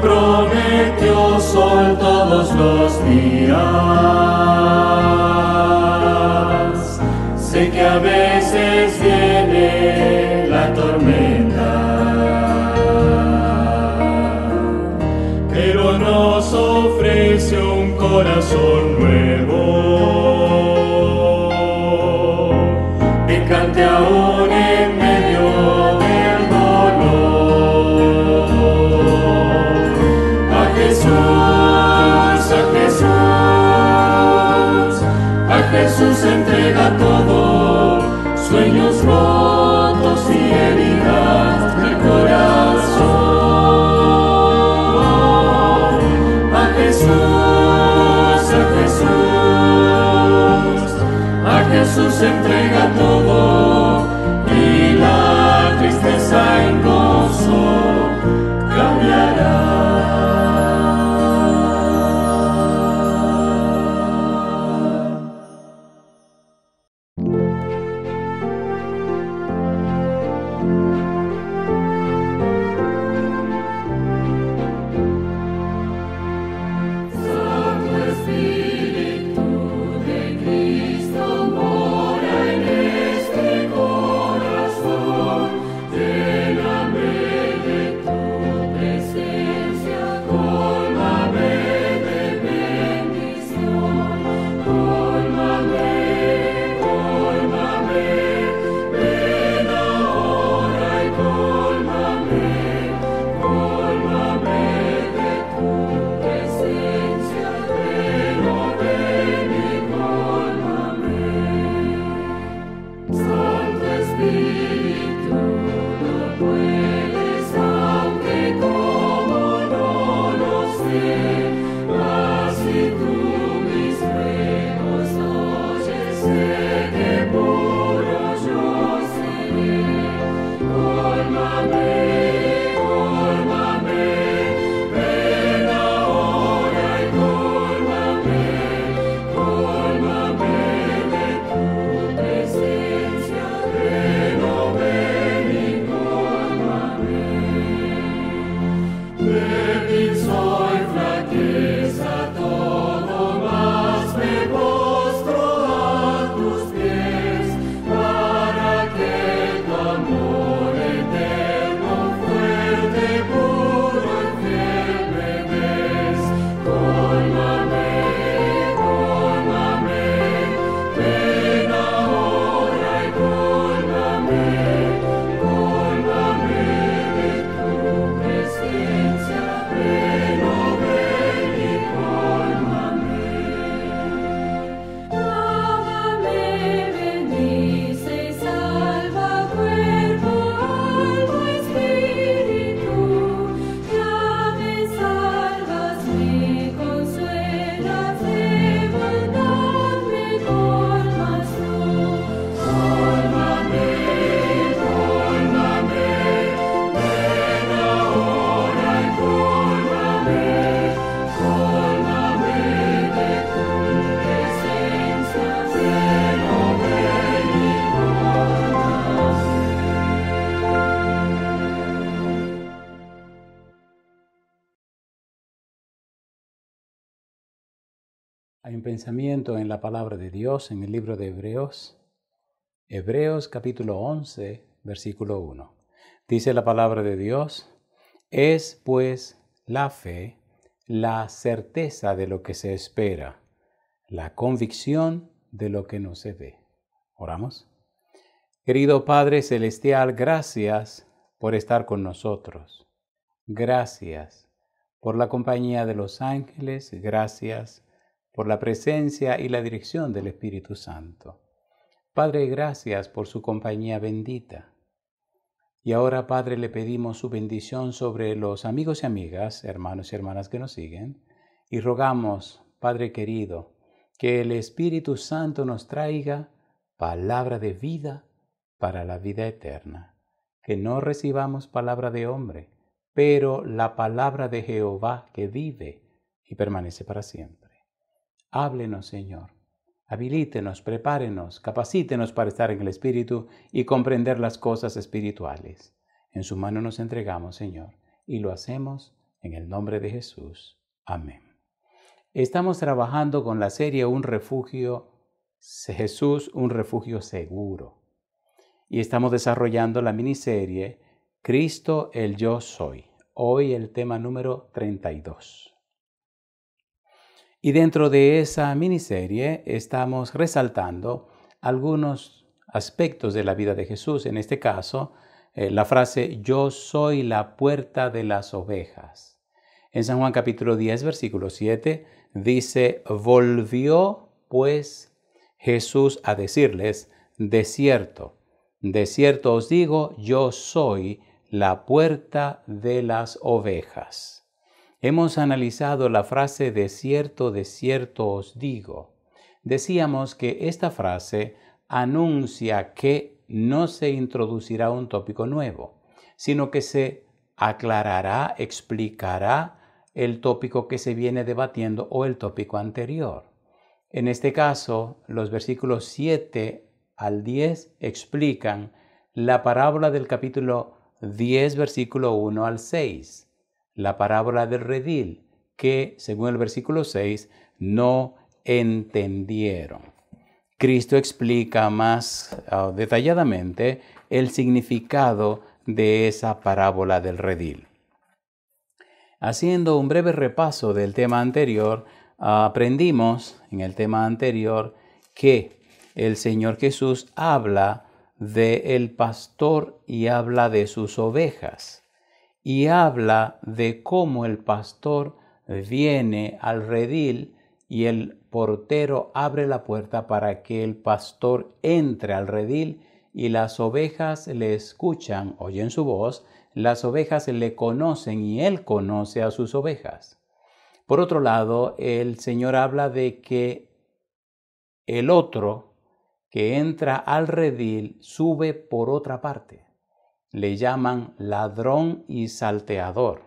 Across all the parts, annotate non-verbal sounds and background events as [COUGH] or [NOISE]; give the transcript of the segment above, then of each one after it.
prometió sol todos los días. Sé que a veces viene en la palabra de Dios en el libro de Hebreos. Hebreos capítulo 11, versículo 1. Dice la palabra de Dios, es pues la fe la certeza de lo que se espera, la convicción de lo que no se ve. Oramos. Querido Padre Celestial, gracias por estar con nosotros. Gracias por la compañía de los ángeles. Gracias por la presencia y la dirección del Espíritu Santo. Padre, gracias por su compañía bendita. Y ahora, Padre, le pedimos su bendición sobre los amigos y amigas, hermanos y hermanas que nos siguen, y rogamos, Padre querido, que el Espíritu Santo nos traiga palabra de vida para la vida eterna. Que no recibamos palabra de hombre, pero la palabra de Jehová que vive y permanece para siempre. Háblenos, Señor. Habilítenos, prepárenos, capacítenos para estar en el Espíritu y comprender las cosas espirituales. En su mano nos entregamos, Señor, y lo hacemos en el nombre de Jesús. Amén. Estamos trabajando con la serie Un refugio, Jesús, un refugio seguro. Y estamos desarrollando la miniserie Cristo el Yo Soy. Hoy el tema número 32. Y dentro de esa miniserie estamos resaltando algunos aspectos de la vida de Jesús, en este caso eh, la frase yo soy la puerta de las ovejas. En San Juan capítulo 10, versículo 7 dice, volvió pues Jesús a decirles, de cierto, de cierto os digo, yo soy la puerta de las ovejas. Hemos analizado la frase de cierto, de cierto os digo. Decíamos que esta frase anuncia que no se introducirá un tópico nuevo, sino que se aclarará, explicará el tópico que se viene debatiendo o el tópico anterior. En este caso, los versículos 7 al 10 explican la parábola del capítulo 10, versículo 1 al 6 la parábola del redil, que, según el versículo 6, no entendieron. Cristo explica más ah, detalladamente el significado de esa parábola del redil. Haciendo un breve repaso del tema anterior, ah, aprendimos en el tema anterior que el Señor Jesús habla del pastor y habla de sus ovejas y habla de cómo el pastor viene al redil y el portero abre la puerta para que el pastor entre al redil y las ovejas le escuchan, oyen su voz, las ovejas le conocen y él conoce a sus ovejas. Por otro lado, el Señor habla de que el otro que entra al redil sube por otra parte le llaman ladrón y salteador.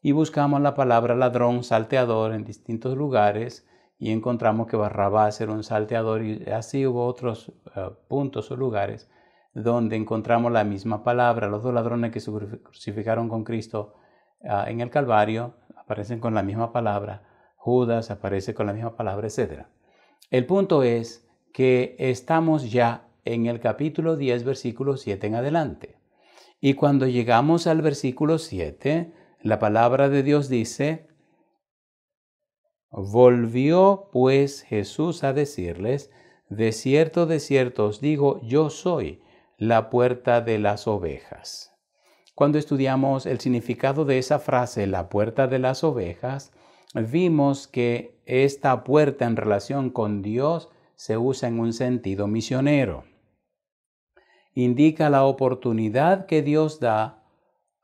Y buscamos la palabra ladrón, salteador en distintos lugares y encontramos que Barrabás era un salteador y así hubo otros eh, puntos o lugares donde encontramos la misma palabra. Los dos ladrones que se crucificaron con Cristo ah, en el Calvario aparecen con la misma palabra. Judas aparece con la misma palabra, etc. El punto es que estamos ya en el capítulo 10, versículo 7 en adelante. Y cuando llegamos al versículo 7, la palabra de Dios dice, volvió pues Jesús a decirles, de cierto, de cierto os digo, yo soy la puerta de las ovejas. Cuando estudiamos el significado de esa frase, la puerta de las ovejas, vimos que esta puerta en relación con Dios se usa en un sentido misionero indica la oportunidad que Dios da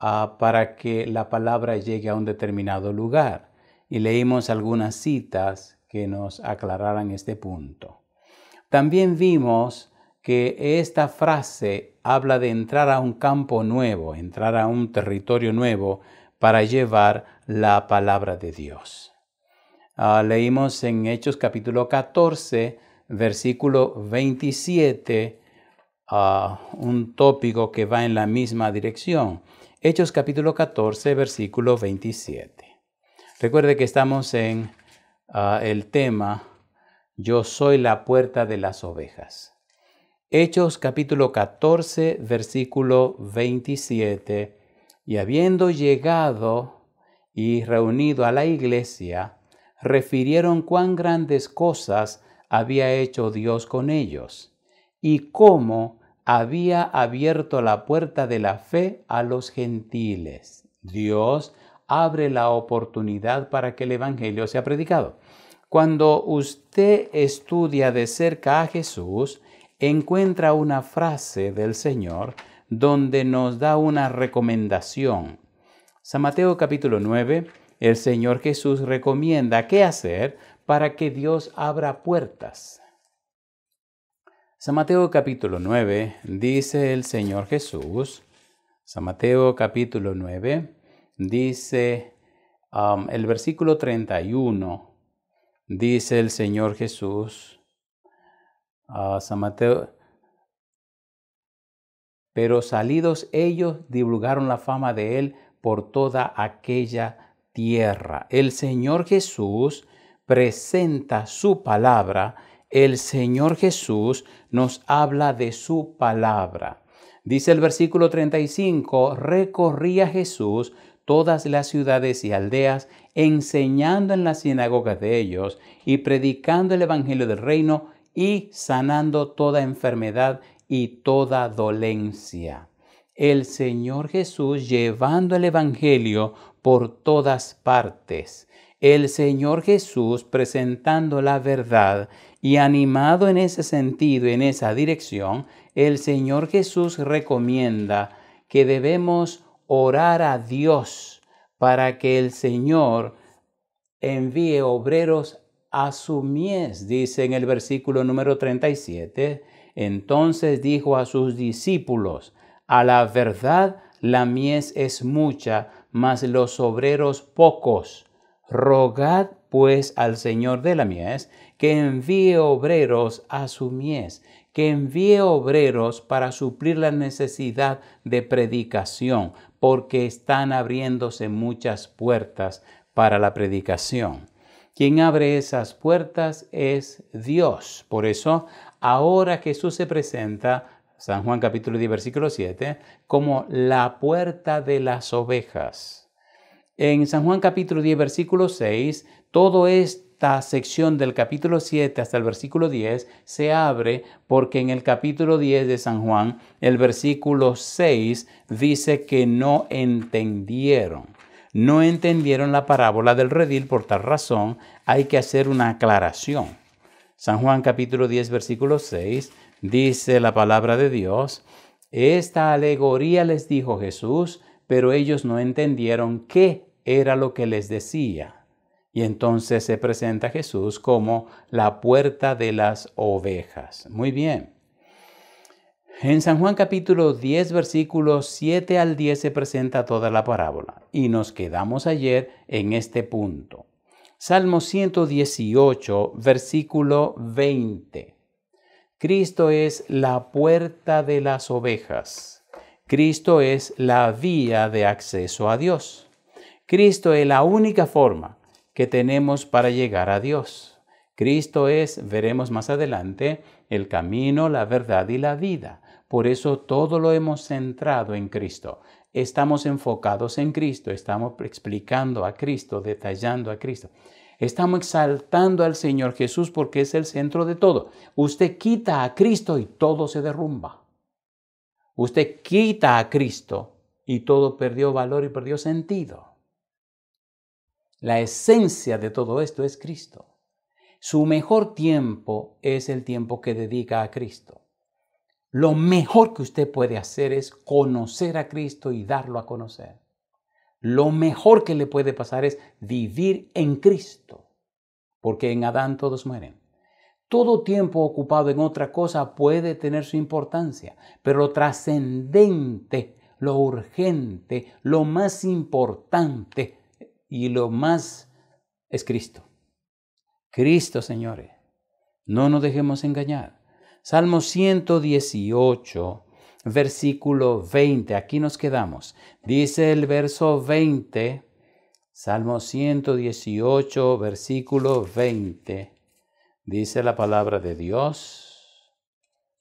ah, para que la palabra llegue a un determinado lugar. Y leímos algunas citas que nos aclararan este punto. También vimos que esta frase habla de entrar a un campo nuevo, entrar a un territorio nuevo para llevar la palabra de Dios. Ah, leímos en Hechos capítulo 14, versículo 27, un tópico que va en la misma dirección. Hechos capítulo 14, versículo 27. Recuerde que estamos en ah, el tema Yo soy la puerta de las ovejas. Hechos capítulo 14, versículo 27. Y habiendo llegado y reunido a la iglesia, refirieron cuán grandes cosas había hecho Dios con ellos y cómo había abierto la puerta de la fe a los gentiles. Dios abre la oportunidad para que el Evangelio sea predicado. Cuando usted estudia de cerca a Jesús, encuentra una frase del Señor donde nos da una recomendación. San Mateo capítulo 9, el Señor Jesús recomienda qué hacer para que Dios abra puertas. San Mateo capítulo 9 dice el Señor Jesús, San Mateo capítulo 9 dice um, el versículo 31, dice el Señor Jesús, ah, San Mateo, pero salidos ellos divulgaron la fama de él por toda aquella tierra. El Señor Jesús presenta su palabra el Señor Jesús nos habla de su palabra. Dice el versículo 35, recorría Jesús todas las ciudades y aldeas, enseñando en las sinagogas de ellos y predicando el Evangelio del Reino y sanando toda enfermedad y toda dolencia. El Señor Jesús llevando el Evangelio por todas partes. El Señor Jesús presentando la verdad y animado en ese sentido, en esa dirección, el Señor Jesús recomienda que debemos orar a Dios para que el Señor envíe obreros a su mies, dice en el versículo número 37. Entonces dijo a sus discípulos, a la verdad la mies es mucha, mas los obreros pocos. Rogad pues al Señor de la mies que envíe obreros a su mies, que envíe obreros para suplir la necesidad de predicación, porque están abriéndose muchas puertas para la predicación. Quien abre esas puertas es Dios. Por eso, ahora Jesús se presenta, San Juan capítulo 10, versículo 7, como la puerta de las ovejas. En San Juan capítulo 10, versículo 6, todo esto esta sección del capítulo 7 hasta el versículo 10 se abre porque en el capítulo 10 de San Juan, el versículo 6 dice que no entendieron. No entendieron la parábola del redil, por tal razón hay que hacer una aclaración. San Juan capítulo 10 versículo 6 dice la palabra de Dios, esta alegoría les dijo Jesús, pero ellos no entendieron qué era lo que les decía. Y entonces se presenta Jesús como la puerta de las ovejas. Muy bien. En San Juan capítulo 10, versículos 7 al 10 se presenta toda la parábola. Y nos quedamos ayer en este punto. Salmo 118, versículo 20. Cristo es la puerta de las ovejas. Cristo es la vía de acceso a Dios. Cristo es la única forma que tenemos para llegar a Dios. Cristo es, veremos más adelante, el camino, la verdad y la vida. Por eso todo lo hemos centrado en Cristo. Estamos enfocados en Cristo, estamos explicando a Cristo, detallando a Cristo. Estamos exaltando al Señor Jesús porque es el centro de todo. Usted quita a Cristo y todo se derrumba. Usted quita a Cristo y todo perdió valor y perdió sentido. La esencia de todo esto es Cristo. Su mejor tiempo es el tiempo que dedica a Cristo. Lo mejor que usted puede hacer es conocer a Cristo y darlo a conocer. Lo mejor que le puede pasar es vivir en Cristo, porque en Adán todos mueren. Todo tiempo ocupado en otra cosa puede tener su importancia, pero lo trascendente, lo urgente, lo más importante y lo más es Cristo. Cristo, señores. No nos dejemos engañar. Salmo 118, versículo 20. Aquí nos quedamos. Dice el verso 20. Salmo 118, versículo 20. Dice la palabra de Dios.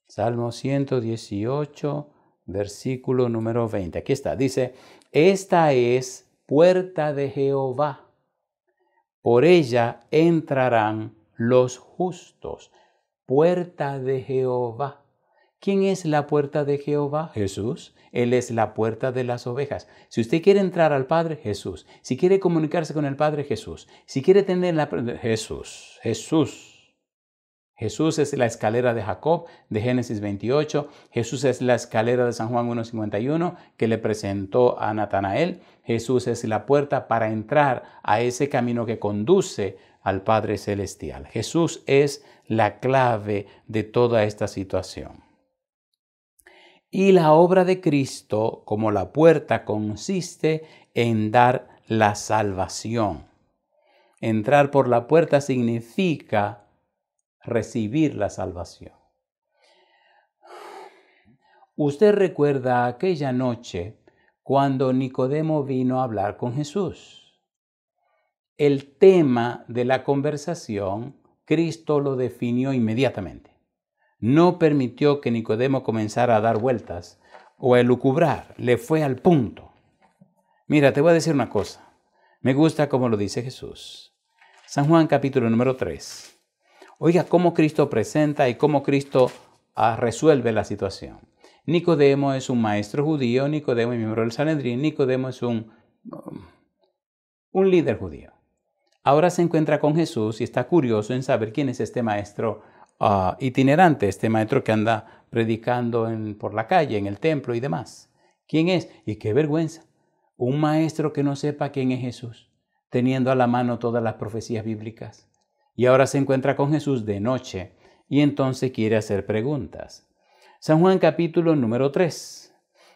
Salmo 118, versículo número 20. Aquí está. Dice, esta es puerta de Jehová. Por ella entrarán los justos. Puerta de Jehová. ¿Quién es la puerta de Jehová? Jesús. Él es la puerta de las ovejas. Si usted quiere entrar al Padre, Jesús. Si quiere comunicarse con el Padre, Jesús. Si quiere tener la... Jesús. Jesús. Jesús es la escalera de Jacob de Génesis 28. Jesús es la escalera de San Juan 1.51 que le presentó a Natanael. Jesús es la puerta para entrar a ese camino que conduce al Padre Celestial. Jesús es la clave de toda esta situación. Y la obra de Cristo como la puerta consiste en dar la salvación. Entrar por la puerta significa recibir la salvación. Usted recuerda aquella noche cuando Nicodemo vino a hablar con Jesús. El tema de la conversación, Cristo lo definió inmediatamente. No permitió que Nicodemo comenzara a dar vueltas o a elucubrar, le fue al punto. Mira, te voy a decir una cosa. Me gusta como lo dice Jesús. San Juan capítulo número 3, Oiga cómo Cristo presenta y cómo Cristo ah, resuelve la situación. Nicodemo es un maestro judío, Nicodemo es miembro del Sanedrín, Nicodemo es un, um, un líder judío. Ahora se encuentra con Jesús y está curioso en saber quién es este maestro ah, itinerante, este maestro que anda predicando por la calle, en el templo y demás. ¿Quién es? Y qué vergüenza. Un maestro que no sepa quién es Jesús, teniendo a la mano todas las profecías bíblicas y ahora se encuentra con Jesús de noche y entonces quiere hacer preguntas. San Juan capítulo número 3.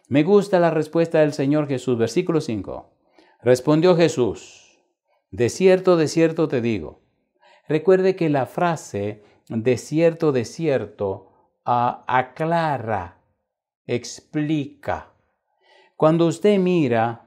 Me gusta la respuesta del Señor Jesús, versículo 5. Respondió Jesús, de cierto, de cierto te digo. Recuerde que la frase de cierto, de cierto aclara, explica. Cuando usted mira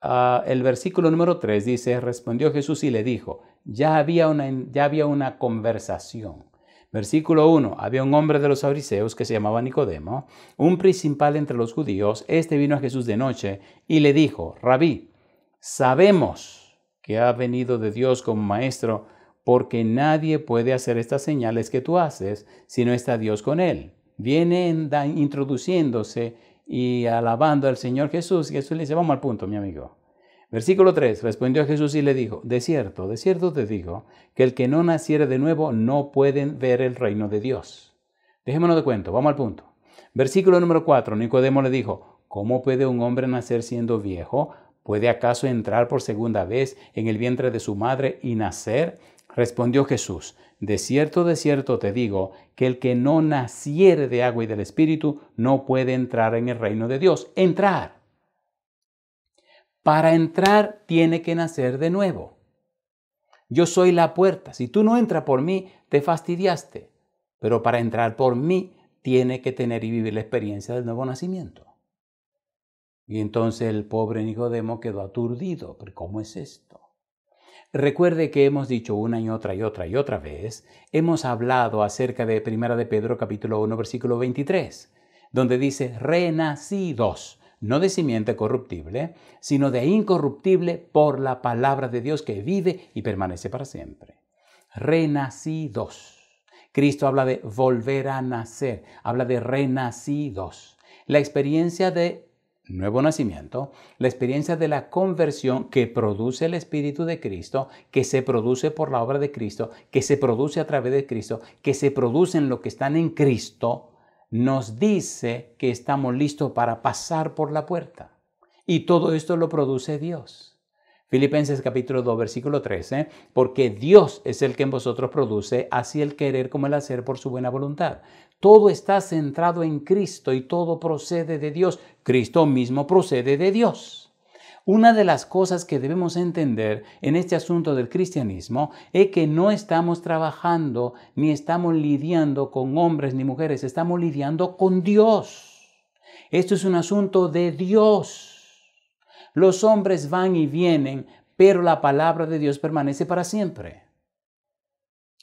ah, el versículo número 3, dice, respondió Jesús y le dijo, ya había una, ya había una conversación. Versículo 1. Había un hombre de los fariseos que se llamaba Nicodemo, un principal entre los judíos. Este vino a Jesús de noche y le dijo, Rabí, sabemos que ha venido de Dios como maestro, porque nadie puede hacer estas señales que tú haces si no está Dios con él. Viene introduciéndose y alabando al Señor Jesús. Jesús le dice, vamos al punto, mi amigo. Versículo 3. Respondió Jesús y le dijo, De cierto, de cierto te digo, que el que no naciere de nuevo no puede ver el reino de Dios. Dejémonos de cuento, vamos al punto. Versículo número 4. Nicodemo le dijo, ¿cómo puede un hombre nacer siendo viejo? ¿Puede acaso entrar por segunda vez en el vientre de su madre y nacer? Respondió Jesús, De cierto, de cierto te digo, que el que no naciere de agua y del Espíritu no puede entrar en el reino de Dios. Entrar. Para entrar tiene que nacer de nuevo. Yo soy la puerta. Si tú no entras por mí, te fastidiaste. Pero para entrar por mí, tiene que tener y vivir la experiencia del nuevo nacimiento. Y entonces el pobre Nicodemo quedó aturdido. ¿Pero cómo es esto? Recuerde que hemos dicho una y otra y otra y otra vez, hemos hablado acerca de Primera de Pedro capítulo 1 versículo 23, donde dice renacidos no de simiente corruptible, sino de incorruptible por la palabra de Dios que vive y permanece para siempre. Renacidos. Cristo habla de volver a nacer, habla de renacidos. La experiencia de nuevo nacimiento, la experiencia de la conversión que produce el Espíritu de Cristo, que se produce por la obra de Cristo, que se produce a través de Cristo, que se produce en lo que están en Cristo, nos dice que estamos listos para pasar por la puerta. Y todo esto lo produce Dios. Filipenses capítulo 2, versículo 13, porque Dios es el que en vosotros produce así el querer como el hacer por su buena voluntad. Todo está centrado en Cristo y todo procede de Dios. Cristo mismo procede de Dios. Una de las cosas que debemos entender en este asunto del cristianismo es que no estamos trabajando ni estamos lidiando con hombres ni mujeres, estamos lidiando con Dios. Esto es un asunto de Dios. Los hombres van y vienen, pero la palabra de Dios permanece para siempre.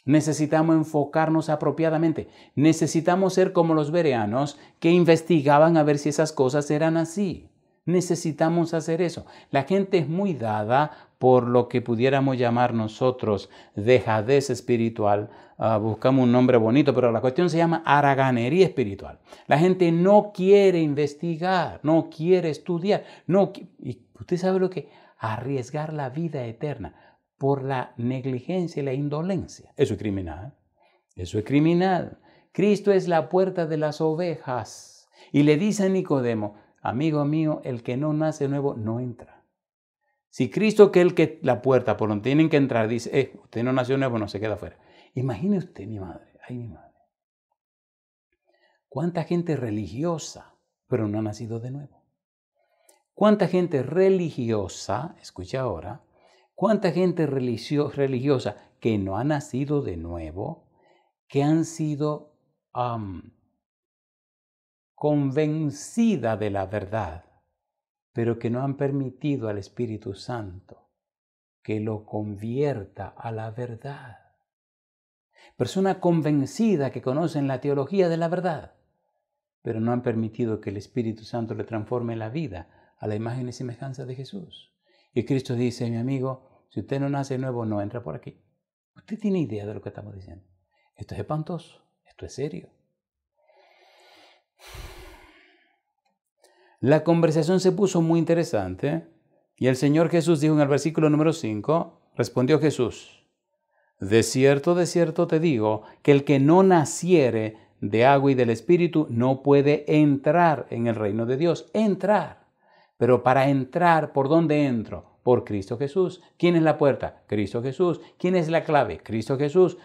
Necesitamos enfocarnos apropiadamente. Necesitamos ser como los vereanos que investigaban a ver si esas cosas eran así necesitamos hacer eso. La gente es muy dada por lo que pudiéramos llamar nosotros dejadez espiritual. Ah, buscamos un nombre bonito, pero la cuestión se llama araganería espiritual. La gente no quiere investigar, no quiere estudiar, no y usted sabe lo que arriesgar la vida eterna por la negligencia y la indolencia. Eso es criminal. Eso es criminal. Cristo es la puerta de las ovejas. Y le dice a Nicodemo, Amigo mío, el que no nace nuevo no entra. Si Cristo, que es el que la puerta por donde tienen que entrar, dice, eh, usted no nació nuevo, no se queda afuera. Imagine usted, mi madre, ay mi madre. ¿Cuánta gente religiosa, pero no ha nacido de nuevo? ¿Cuánta gente religiosa, escucha ahora, cuánta gente religiosa que no ha nacido de nuevo, que han sido convencida de la verdad, pero que no han permitido al Espíritu Santo que lo convierta a la verdad. Persona convencida que conocen la teología de la verdad, pero no han permitido que el Espíritu Santo le transforme la vida a la imagen y semejanza de Jesús. Y Cristo dice, mi amigo, si usted no nace nuevo, no entra por aquí. ¿Usted tiene idea de lo que estamos diciendo? Esto es espantoso, esto es serio. La conversación se puso muy interesante y el Señor Jesús dijo en el versículo número 5, respondió Jesús, de cierto, de cierto te digo, que el que no naciere de agua y del Espíritu no puede entrar en el reino de Dios, entrar. Pero para entrar, ¿por dónde entro? Por Cristo Jesús. ¿Quién es la puerta? Cristo Jesús. ¿Quién es la clave? Cristo Jesús.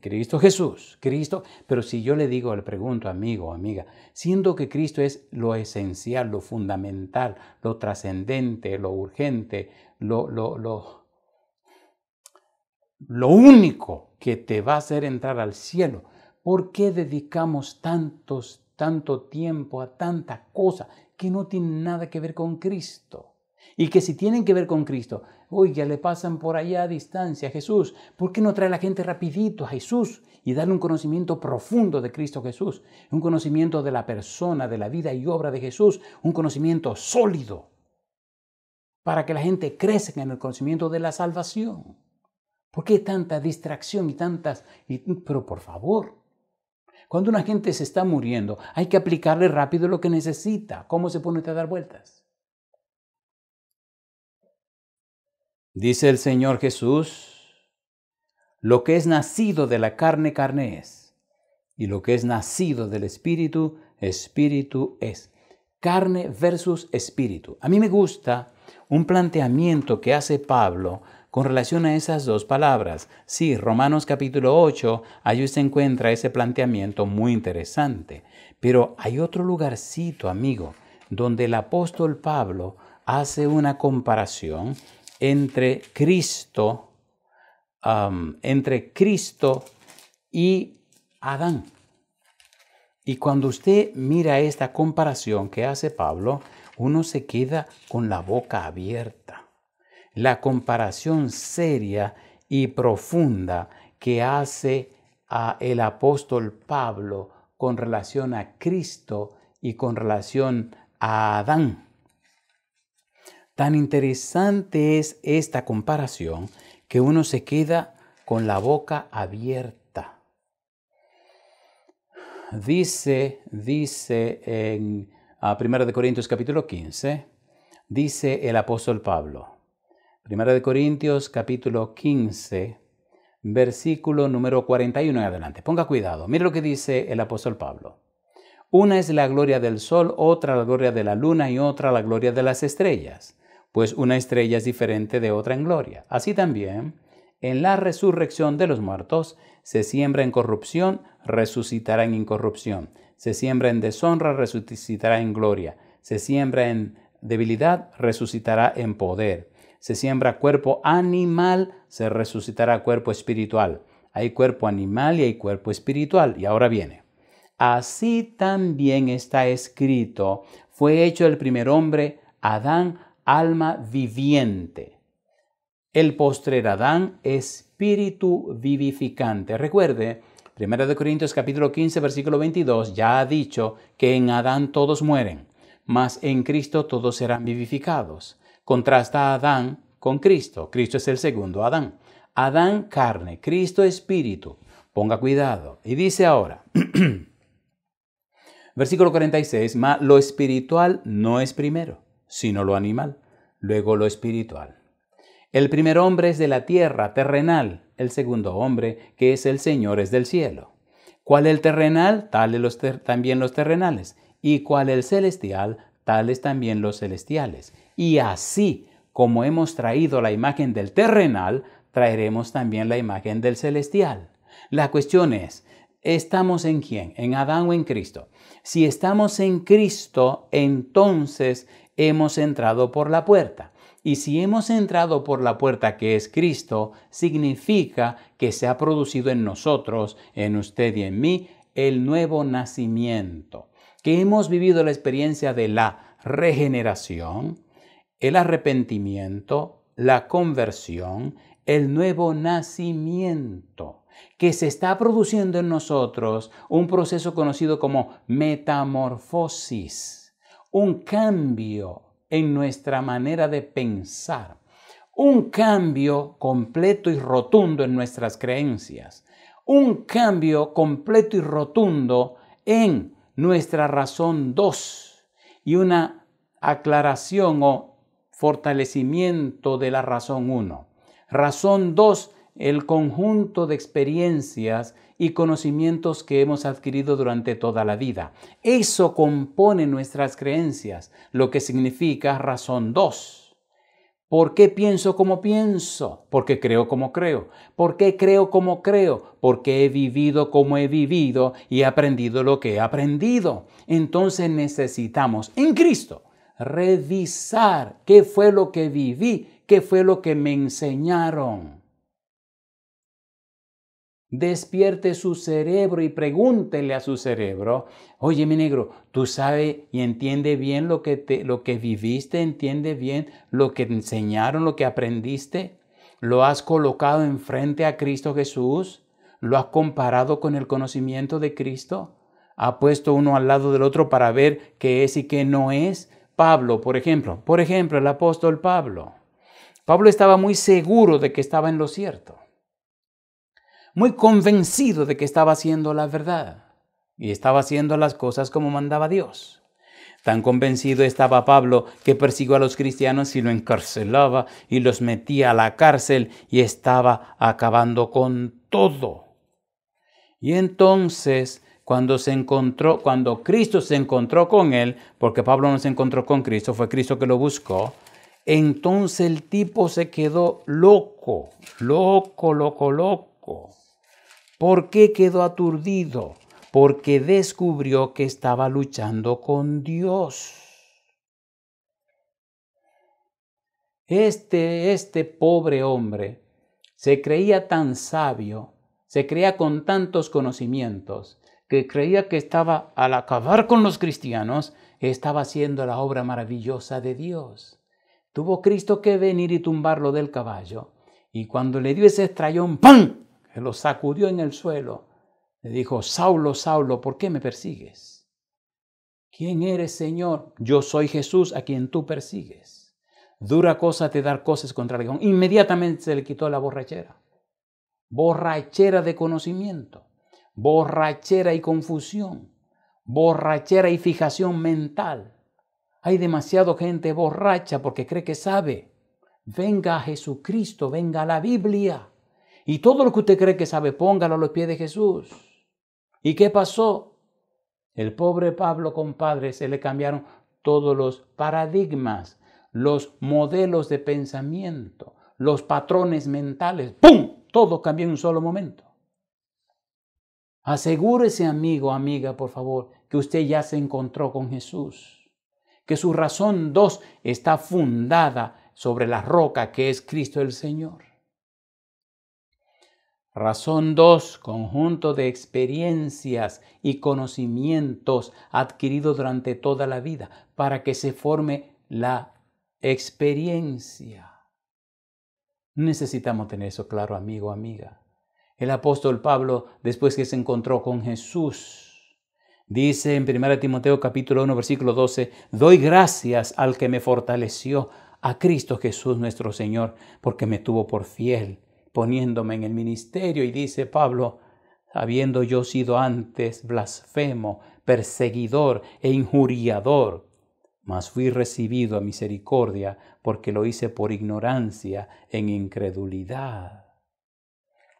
Cristo Jesús, Cristo, pero si yo le digo, le pregunto, amigo, amiga, siendo que Cristo es lo esencial, lo fundamental, lo trascendente, lo urgente, lo, lo, lo, lo único que te va a hacer entrar al cielo, ¿por qué dedicamos tantos, tanto tiempo a tanta cosa que no tiene nada que ver con Cristo? Y que si tienen que ver con Cristo, uy, ya le pasan por allá a distancia a Jesús, ¿por qué no trae la gente rapidito a Jesús y darle un conocimiento profundo de Cristo Jesús? Un conocimiento de la persona, de la vida y obra de Jesús, un conocimiento sólido, para que la gente crezca en el conocimiento de la salvación. ¿Por qué tanta distracción y tantas... pero por favor, cuando una gente se está muriendo, hay que aplicarle rápido lo que necesita, cómo se pone a dar vueltas. Dice el Señor Jesús, lo que es nacido de la carne, carne es, y lo que es nacido del Espíritu, Espíritu es. Carne versus Espíritu. A mí me gusta un planteamiento que hace Pablo con relación a esas dos palabras. Sí, Romanos capítulo 8, ahí se encuentra ese planteamiento muy interesante. Pero hay otro lugarcito, amigo, donde el apóstol Pablo hace una comparación entre Cristo, entre Cristo y Adán. Y cuando usted mira esta comparación que hace Pablo, uno se queda con la boca abierta. La comparación seria y profunda que hace a el apóstol Pablo con relación a Cristo y con relación a Adán. Tan interesante es esta comparación que uno se queda con la boca abierta. Dice, dice en 1 ah, Corintios capítulo 15, dice el apóstol Pablo. 1 Corintios capítulo 15, versículo número 41 en adelante. Ponga cuidado, mire lo que dice el apóstol Pablo. Una es la gloria del sol, otra la gloria de la luna y otra la gloria de las estrellas pues una estrella es diferente de otra en gloria. Así también, en la resurrección de los muertos, se siembra en corrupción, resucitará en incorrupción. Se siembra en deshonra, resucitará en gloria. Se siembra en debilidad, resucitará en poder. Se siembra cuerpo animal, se resucitará cuerpo espiritual. Hay cuerpo animal y hay cuerpo espiritual. Y ahora viene. Así también está escrito, fue hecho el primer hombre, Adán, alma viviente. El postrer Adán, espíritu vivificante. Recuerde, 1 Corintios capítulo 15, versículo 22, ya ha dicho que en Adán todos mueren, mas en Cristo todos serán vivificados. Contrasta a Adán con Cristo. Cristo es el segundo Adán. Adán carne, Cristo espíritu. Ponga cuidado. Y dice ahora, [CLEARS THROAT] versículo 46, lo espiritual no es primero, sino lo animal, luego lo espiritual. El primer hombre es de la tierra, terrenal, el segundo hombre, que es el Señor, es del cielo. cuál el terrenal, tales también los terrenales, y cuál el celestial, tales también los celestiales. Y así como hemos traído la imagen del terrenal, traeremos también la imagen del celestial. La cuestión es, ¿estamos en quién? ¿En Adán o en Cristo? Si estamos en Cristo, entonces hemos entrado por la puerta. Y si hemos entrado por la puerta que es Cristo, significa que se ha producido en nosotros, en usted y en mí, el nuevo nacimiento, que hemos vivido la experiencia de la regeneración, el arrepentimiento, la conversión, el nuevo nacimiento, que se está produciendo en nosotros un proceso conocido como metamorfosis un cambio en nuestra manera de pensar, un cambio completo y rotundo en nuestras creencias, un cambio completo y rotundo en nuestra razón 2 y una aclaración o fortalecimiento de la razón 1. Razón 2, el conjunto de experiencias y conocimientos que hemos adquirido durante toda la vida. Eso compone nuestras creencias, lo que significa razón dos. ¿Por qué pienso como pienso? Porque creo como creo. ¿Por qué creo como creo? Porque he vivido como he vivido y he aprendido lo que he aprendido. Entonces necesitamos en Cristo revisar qué fue lo que viví, qué fue lo que me enseñaron. Despierte su cerebro y pregúntele a su cerebro, oye mi negro, tú sabes y entiendes bien lo que, te, lo que viviste, ¿Entiendes bien lo que enseñaron, lo que aprendiste, lo has colocado enfrente a Cristo Jesús, lo has comparado con el conocimiento de Cristo, ha puesto uno al lado del otro para ver qué es y qué no es. Pablo, por ejemplo, por ejemplo, el apóstol Pablo. Pablo estaba muy seguro de que estaba en lo cierto muy convencido de que estaba haciendo la verdad y estaba haciendo las cosas como mandaba Dios. Tan convencido estaba Pablo que persiguió a los cristianos y lo encarcelaba y los metía a la cárcel y estaba acabando con todo. Y entonces, cuando se encontró, cuando Cristo se encontró con él, porque Pablo no se encontró con Cristo, fue Cristo que lo buscó, entonces el tipo se quedó loco, loco, loco, loco. ¿Por qué quedó aturdido? Porque descubrió que estaba luchando con Dios. Este, este pobre hombre se creía tan sabio, se creía con tantos conocimientos, que creía que estaba, al acabar con los cristianos, estaba haciendo la obra maravillosa de Dios. Tuvo Cristo que venir y tumbarlo del caballo. Y cuando le dio ese estrellón, ¡pam! lo sacudió en el suelo, le dijo, Saulo, Saulo, ¿por qué me persigues? ¿Quién eres, Señor? Yo soy Jesús a quien tú persigues. Dura cosa te dar cosas contra el Inmediatamente se le quitó la borrachera. Borrachera de conocimiento, borrachera y confusión, borrachera y fijación mental. Hay demasiada gente borracha porque cree que sabe. Venga a Jesucristo, venga a la Biblia. Y todo lo que usted cree que sabe, póngalo a los pies de Jesús. ¿Y qué pasó? El pobre Pablo, compadre, se le cambiaron todos los paradigmas, los modelos de pensamiento, los patrones mentales. ¡Pum! Todo cambió en un solo momento. Asegúrese, amigo, amiga, por favor, que usted ya se encontró con Jesús, que su razón 2 está fundada sobre la roca que es Cristo el Señor. Razón 2. Conjunto de experiencias y conocimientos adquiridos durante toda la vida para que se forme la experiencia. Necesitamos tener eso claro, amigo, amiga. El apóstol Pablo, después que se encontró con Jesús, dice en 1 Timoteo capítulo 1, versículo 12, doy gracias al que me fortaleció, a Cristo Jesús nuestro Señor, porque me tuvo por fiel poniéndome en el ministerio. Y dice Pablo, habiendo yo sido antes blasfemo, perseguidor e injuriador, mas fui recibido a misericordia porque lo hice por ignorancia, en incredulidad.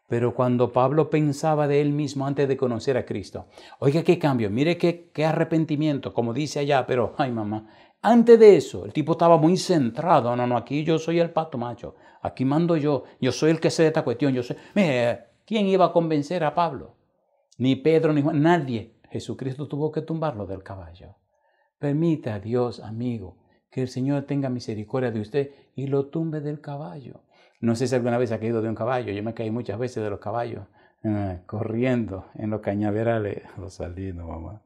Pero cuando Pablo pensaba de él mismo antes de conocer a Cristo, oiga qué cambio, mire qué, qué arrepentimiento, como dice allá, pero ay mamá, antes de eso, el tipo estaba muy centrado. No, no, aquí yo soy el pato macho. Aquí mando yo. Yo soy el que sé de esta cuestión. Yo sé. Mire, ¿quién iba a convencer a Pablo? Ni Pedro, ni Juan, nadie. Jesucristo tuvo que tumbarlo del caballo. Permita a Dios, amigo, que el Señor tenga misericordia de usted y lo tumbe del caballo. No sé si alguna vez ha caído de un caballo. Yo me caí muchas veces de los caballos, eh, corriendo en los cañaverales, [LAUGHS] los salinos, mamá.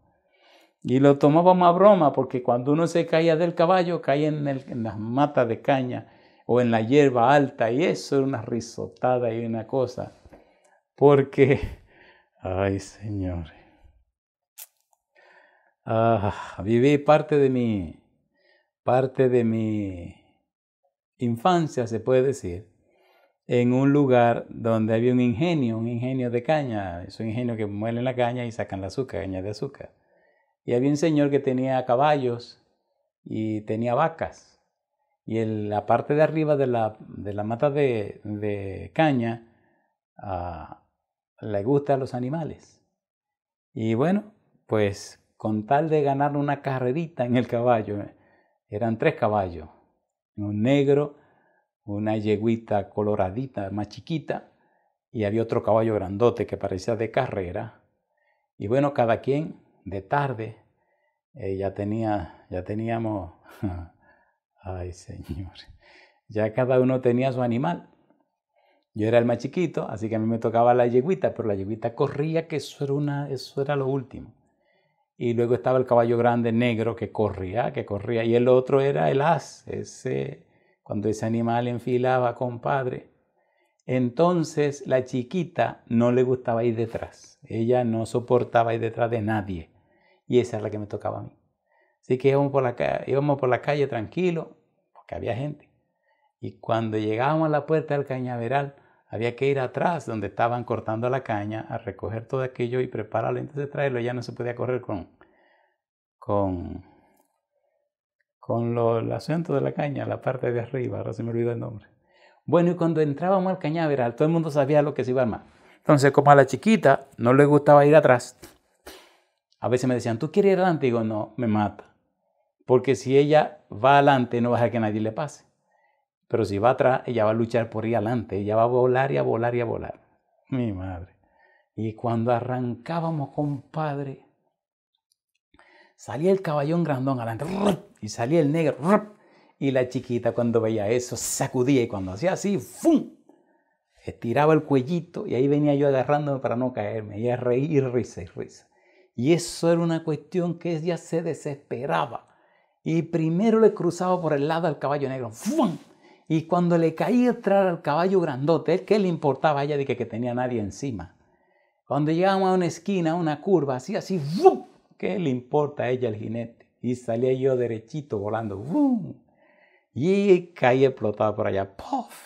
Y lo tomábamos más broma porque cuando uno se caía del caballo, caía en, las matas de caña o en la hierba alta y eso era una risotada y una cosa. Porque, [LAUGHS] ay Señor, ah, viví parte de mi, parte de mi infancia, se puede decir, en un lugar donde había un ingenio, un ingenio de caña, es un ingenio que muelen la caña y sacan la azúcar, caña de azúcar. Y había un señor que tenía caballos y tenía vacas. Y en la parte de arriba de la, de la mata de, caña ah, le le a los animales. Y bueno, pues con tal de ganar una carrerita en el caballo, eh, eran tres caballos, un negro, una yeguita coloradita más chiquita y había otro caballo grandote que parecía de carrera. Y bueno, cada quien de tarde, eh, ya, tenía, ya teníamos, [LAUGHS] ay señor, ya cada uno tenía su animal. Yo era el más chiquito, así que a mí me tocaba la yeguita, pero la yeguita corría, que eso era, una, eso era lo último. Y luego estaba el caballo grande negro que corría, que corría. Y el otro era el as, ese, cuando ese animal enfilaba, compadre. Entonces la chiquita no le gustaba ir detrás. Ella no soportaba ir detrás de nadie y esa es la que me tocaba a mí. Así que íbamos por la, íbamos por la calle tranquilo, porque había gente. Y cuando llegábamos a la puerta del cañaveral, había que ir atrás donde estaban cortando la caña a recoger todo aquello y prepararlo. Entonces traerlo ya no se podía correr con, con, con lo, el asiento de la caña, la parte de arriba, ahora se me olvidó el nombre. Bueno, y cuando entrábamos al cañaveral, todo el mundo sabía lo que se iba a armar. Entonces, como a la chiquita no le gustaba ir atrás, a veces me decían, ¿tú quieres ir adelante? Y digo, no, me mata. Porque si ella va adelante, no va a dejar que nadie le pase. Pero si va atrás, ella va a luchar por ir adelante. Ella va a volar y a volar y a volar. Mi madre. Y cuando arrancábamos, compadre, salía el caballón grandón adelante. Y salía el negro. Y la chiquita cuando veía eso, sacudía y cuando hacía así, ¡fum! Estiraba el cuellito y ahí venía yo agarrándome para no caerme. Y a reír, risa y risa. Y eso era una cuestión que ella se desesperaba. Y primero le cruzaba por el lado al caballo negro. ¡Fum! Y cuando le caía atrás al caballo grandote, ¿qué le importaba a ella de que, que tenía nadie encima? Cuando llegábamos a una esquina, a una curva, así, así, ¡fum! ¿qué le importa a ella el jinete? Y salía yo derechito volando. ¡fum! Y caía explotado por allá. ¡Puf!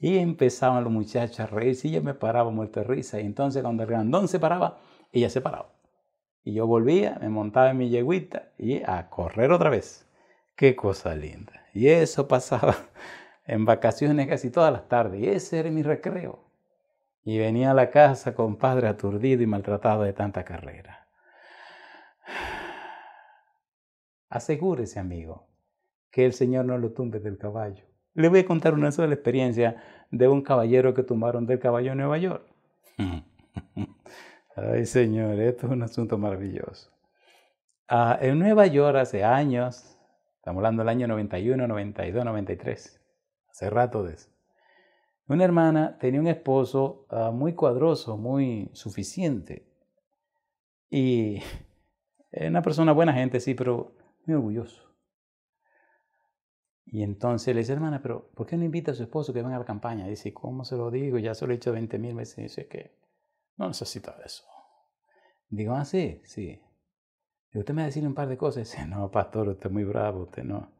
Y empezaban los muchachos a reírse y yo me paraba muerto de risa. Y entonces cuando el grandón se paraba, ella se paraba. Y yo volvía, me montaba en mi yeguita y a correr otra vez. Qué cosa linda. Y eso [LAUGHS] pasaba en vacaciones casi todas las tardes. ese era mi recreo. Y venía a la casa, con padre aturdido y maltratado de tanta carrera. [SIGHS] Asegúrese, amigo, que el Señor no lo tumbe del caballo. Le voy a contar una sola experiencia de un caballero que tumbaron del caballo en Nueva York. [LAUGHS] Ay, Señor, esto es un asunto maravilloso. Ah, en Nueva York hace años, estamos hablando del año 91, 92, 93, hace rato de eso. Una hermana tenía un esposo ah, muy cuadroso, muy suficiente. Y [LAUGHS] una persona buena gente, sí, pero muy orgulloso. Y entonces le dice, hermana, pero ¿por qué no invita a su esposo que venga a la campaña? Y dice, ¿cómo se lo digo? Ya se lo he dicho 20 mil veces. Y dice que no necesito eso. Digo, ah, sí, sí. Y usted me va a decir un par de cosas. [LAUGHS] Dice, no, pastor, usted es muy bravo, usted no.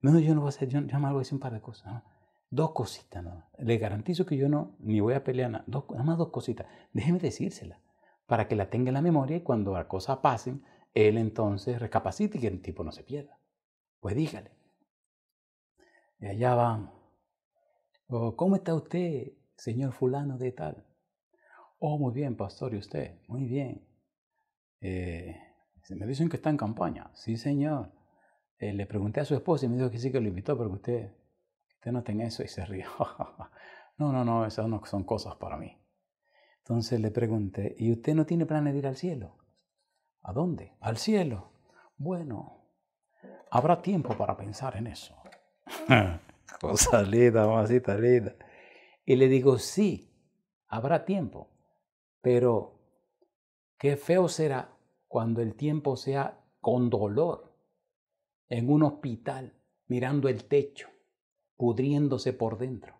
No, yo no voy a hacer, yo, yo me voy a decir un par de cosas. Dos cositas, ¿no? Le garantizo que yo no, ni voy a pelear nada. nada más dos cositas. Déjeme decírsela, para que la tenga en la memoria y cuando las cosas pasen, él entonces recapacite y que el tipo no se pierda. Pues dígale. Y allá vamos. Oh, ¿Cómo está usted, señor fulano de tal? Oh, muy bien, pastor, ¿y usted? Muy bien. Eh, me dicen que está en campaña. Sí, señor. Eh, le pregunté a su esposa y me dijo que sí que lo invitó, pero que usted, usted no tenga eso y se ríe. [LAUGHS] no, no, no, esas no son cosas para mí. Entonces le pregunté, ¿y usted no tiene planes de ir al cielo? ¿A dónde? Al cielo. Bueno, habrá tiempo para pensar en eso. [LAUGHS] Cosa linda, mamacita linda. Y le digo, sí, habrá tiempo. Pero qué feo será cuando el tiempo sea con dolor, en un hospital, mirando el techo, pudriéndose por dentro.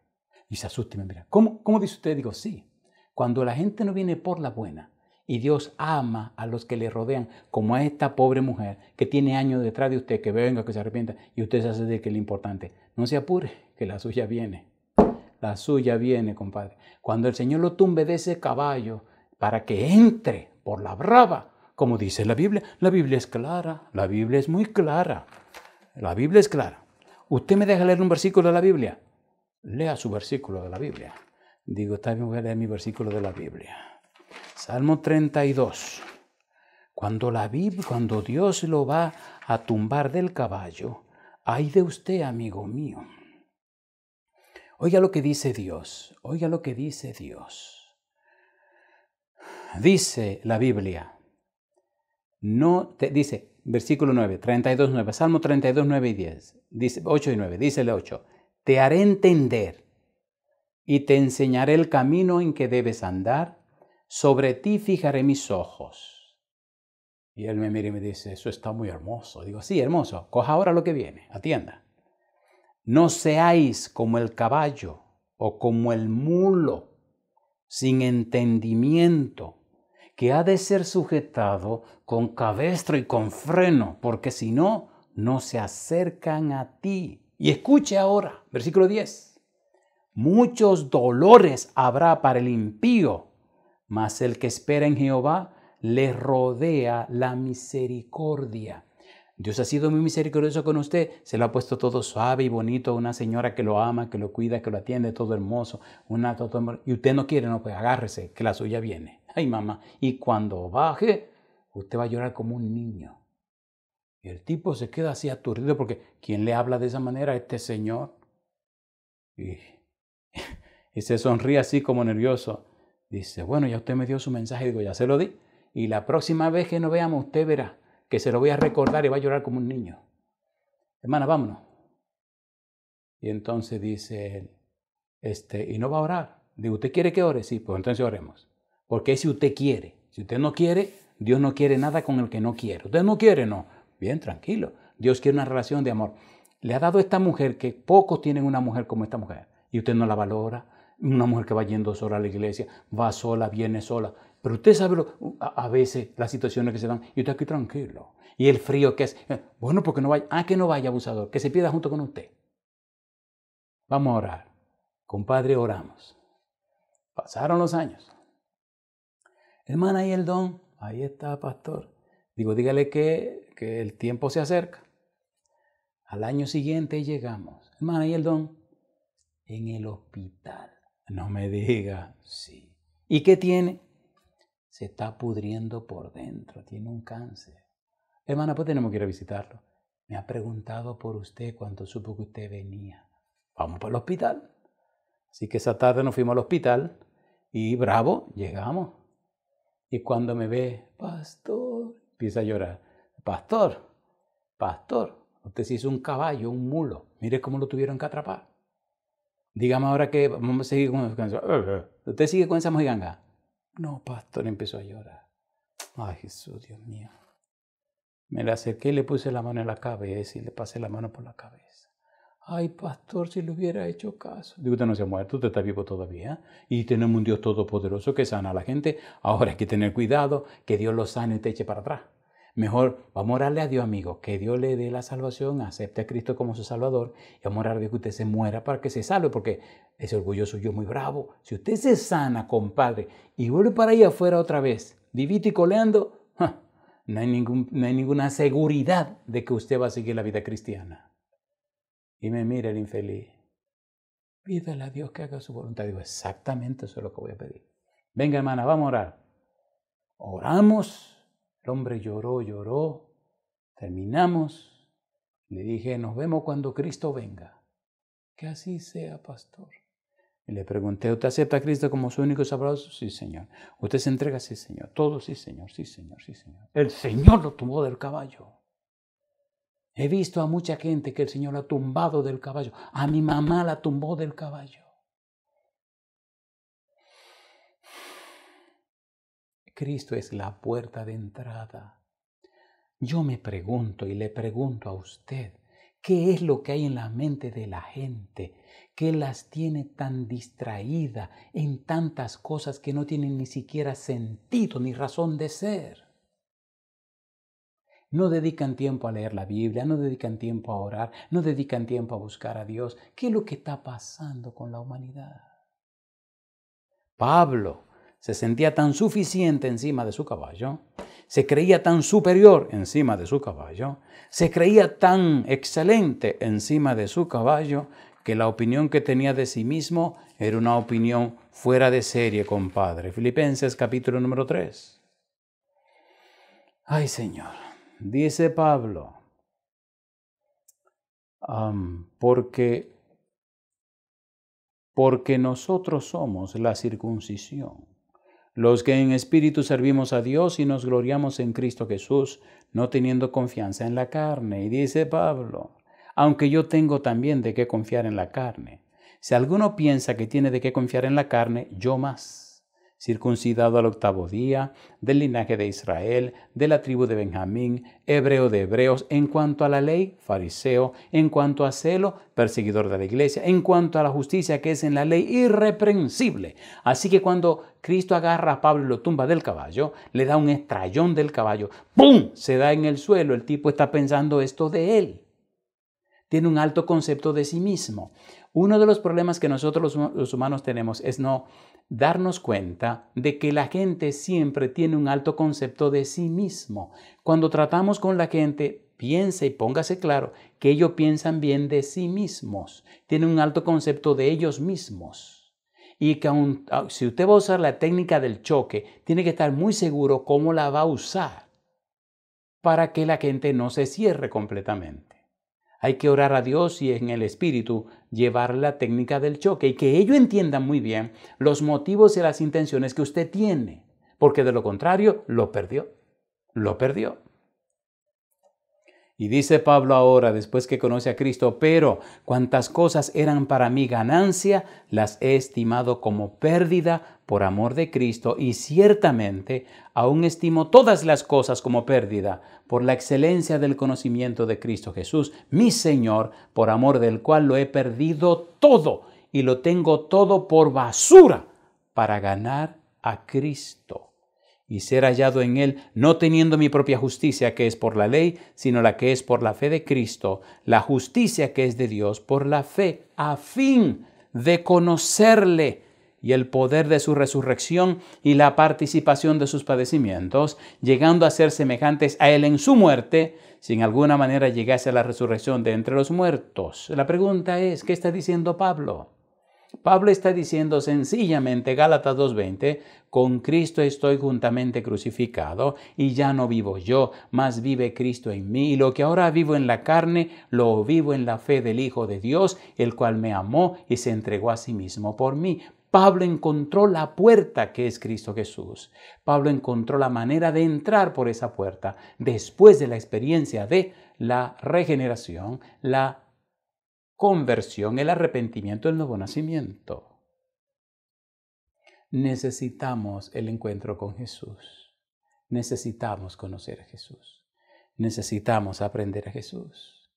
Y se asusta mira. ¿Cómo, ¿Cómo dice usted? Digo, sí. Cuando la gente no viene por la buena y Dios ama a los que le rodean, como a esta pobre mujer que tiene años detrás de usted, que venga, que se arrepienta y usted se hace de que es lo importante. No se apure, que la suya viene. La suya viene, compadre. Cuando el Señor lo tumbe de ese caballo, para que entre por la brava, como dice la Biblia. La Biblia es clara, la Biblia es muy clara. La Biblia es clara. Usted me deja leer un versículo de la Biblia. Lea su versículo de la Biblia. Digo, también voy a leer mi versículo de la Biblia. Salmo 32. Cuando, la cuando Dios lo va a tumbar del caballo, ay de usted, amigo mío. Oiga lo que dice Dios, oiga lo que dice Dios dice la Biblia, no te, dice, versículo 9, 32, 9, Salmo 32, 9 y 10, dice, 8 y 9, dice el 8, te haré entender y te enseñaré el camino en que debes andar, sobre ti fijaré mis ojos. Y él me mira y me dice, eso está muy hermoso. Digo, sí, hermoso, coja ahora lo que viene, atienda. No seáis como el caballo o como el mulo, sin entendimiento, que ha de ser sujetado con cabestro y con freno, porque si no, no se acercan a ti. Y escuche ahora, versículo 10. Muchos dolores habrá para el impío, mas el que espera en Jehová le rodea la misericordia. Dios ha sido muy misericordioso con usted, se lo ha puesto todo suave y bonito, una señora que lo ama, que lo cuida, que lo atiende, todo hermoso, y usted no quiere, no, pues agárrese, que la suya viene ay mamá, y cuando baje, usted va a llorar como un niño. Y el tipo se queda así aturdido porque ¿quién le habla de esa manera a este señor? Y, [LAUGHS] y se sonríe así como nervioso. Dice, bueno, ya usted me dio su mensaje, digo, ya se lo di. Y la próxima vez que nos veamos, usted verá que se lo voy a recordar y va a llorar como un niño. Hermana, vámonos. Y entonces dice él, este, y no va a orar. Digo, ¿usted quiere que ore? Sí, pues entonces oremos. Porque si usted quiere, si usted no quiere, Dios no quiere nada con el que no quiere. Usted no quiere, no. Bien, tranquilo. Dios quiere una relación de amor. Le ha dado esta mujer que pocos tienen una mujer como esta mujer. Y usted no la valora. Una mujer que va yendo sola a la iglesia, va sola, viene sola. Pero usted sabe uh, a, veces las situaciones que se dan y usted aquí tranquilo. Y el frío que es. Eh, bueno, porque no vaya. Ah, que no vaya abusador, que se pierda junto con usted. Vamos a orar. Compadre, oramos. Pasaron los años hermana, ¿y el don, ahí está, pastor. Digo, dígale que, el tiempo se acerca. Al año siguiente llegamos, hermana, ¿y el don, en el hospital. No me diga, sí. ¿Y qué tiene? Se está pudriendo por dentro, tiene un cáncer. Hermana, pues tenemos que ir a visitarlo. Me ha preguntado por usted cuando supo que usted venía. Vamos para el hospital. Así que esa tarde nos fuimos al hospital y bravo, llegamos. Y cuando me ve, pastor, empieza a llorar. Pastor, pastor, usted se hizo un caballo, un mulo. Mire cómo lo tuvieron que atrapar. Dígame ahora que vamos a seguir con esa. Usted sigue con esa mojiganga. No, pastor, empezó a llorar. Ay, Jesús, Dios mío. Me le acerqué y le puse la mano en la cabeza y le pasé la mano por la cabeza. Ay, pastor, si le hubiera hecho caso. Digo, usted no se ha muerto, usted está vivo todavía. Y tenemos un Dios todopoderoso que sana a la gente. Ahora hay que tener cuidado que Dios lo sane y te eche para atrás. Mejor vamos a orarle a Dios, amigo, que Dios le dé la salvación, acepte a Cristo como su Salvador y vamos a orar a Dios que usted se muera para que se salve, porque es orgulloso yo es muy bravo. Si usted se sana, compadre, y vuelve para allá afuera otra vez, divito y coleando, no hay ninguna seguridad de que usted va a seguir la vida cristiana. Y me mira el infeliz. Pídale a Dios que haga su voluntad. Digo, exactamente eso es lo que voy a pedir. Venga, hermana, vamos a orar. Oramos. El hombre lloró, lloró. Terminamos. Le dije, nos vemos cuando Cristo venga. Que así sea, pastor. Y le pregunté, ¿usted acepta a Cristo como su único sabroso? Sí, Señor. ¿Usted se entrega? Sí, Señor. Todo, sí, Señor. Sí, Señor. Sí, Señor. El Señor lo tomó del caballo. He visto a mucha gente que el Señor ha tumbado del caballo. A mi mamá la tumbó del caballo. Cristo es la puerta de entrada. Yo me pregunto y le pregunto a usted, ¿qué es lo que hay en la mente de la gente que las tiene tan distraída en tantas cosas que no tienen ni siquiera sentido ni razón de ser? No dedican tiempo a leer la Biblia, no dedican tiempo a orar, no dedican tiempo a buscar a Dios. ¿Qué es lo que está pasando con la humanidad? Pablo se sentía tan suficiente encima de su caballo, se creía tan superior encima de su caballo, se creía tan excelente encima de su caballo, que la opinión que tenía de sí mismo era una opinión fuera de serie, compadre. Filipenses capítulo número 3. Ay Señor, dice Pablo, porque, porque nosotros somos la circuncisión, los que en espíritu servimos a Dios y nos gloriamos en Cristo Jesús, no teniendo confianza en la carne. Y dice Pablo, aunque yo tengo también de qué confiar en la carne. Si alguno piensa que tiene de qué confiar en la carne, yo más circuncidado al octavo día, del linaje de Israel, de la tribu de Benjamín, hebreo de hebreos, en cuanto a la ley, fariseo, en cuanto a celo, perseguidor de la iglesia, en cuanto a la justicia que es en la ley, irreprensible. Así que cuando Cristo agarra a Pablo y lo tumba del caballo, le da un estrayón del caballo, ¡pum! Se da en el suelo, el tipo está pensando esto de él. Tiene un alto concepto de sí mismo. Uno de los problemas que nosotros los humanos tenemos es no darnos cuenta de que la gente siempre tiene un alto concepto de sí mismo. Cuando tratamos con la gente, piense y póngase claro que ellos piensan bien de sí mismos, tienen un alto concepto de ellos mismos y que aun, ah, si usted va a usar la técnica del choque, tiene que estar muy seguro cómo la va a usar para que la gente no se cierre completamente. Hay que orar a Dios y en el Espíritu llevar la técnica del choque y que ello entienda muy bien los motivos y las intenciones que usted tiene, porque de lo contrario lo perdió, lo perdió. Y dice Pablo ahora, después que conoce a Cristo, pero cuantas cosas eran para mí ganancia, las he estimado como pérdida por amor de Cristo, y ciertamente aún estimo todas las cosas como pérdida por la excelencia del conocimiento de Cristo Jesús, mi Señor, por amor del cual lo he perdido todo y lo tengo todo por basura para ganar a Cristo y ser hallado en él, no teniendo mi propia justicia que es por la ley, sino la que es por la fe de Cristo, la justicia que es de Dios por la fe, a fin de conocerle y el poder de su resurrección y la participación de sus padecimientos, llegando a ser semejantes a él en su muerte, si en alguna manera llegase a la resurrección de entre los muertos. La pregunta es, ¿qué está diciendo Pablo? Pablo está diciendo sencillamente, Gálatas 2.20, con Cristo estoy juntamente crucificado y ya no vivo yo, mas vive Cristo en mí. Y lo que ahora vivo en la carne, lo vivo en la fe del Hijo de Dios, el cual me amó y se entregó a sí mismo por mí. Pablo encontró la puerta que es Cristo Jesús. Pablo encontró la manera de entrar por esa puerta después de la experiencia de la regeneración, la conversión, el arrepentimiento, el nuevo nacimiento. Necesitamos el encuentro con Jesús. Necesitamos conocer a Jesús. Necesitamos aprender a Jesús.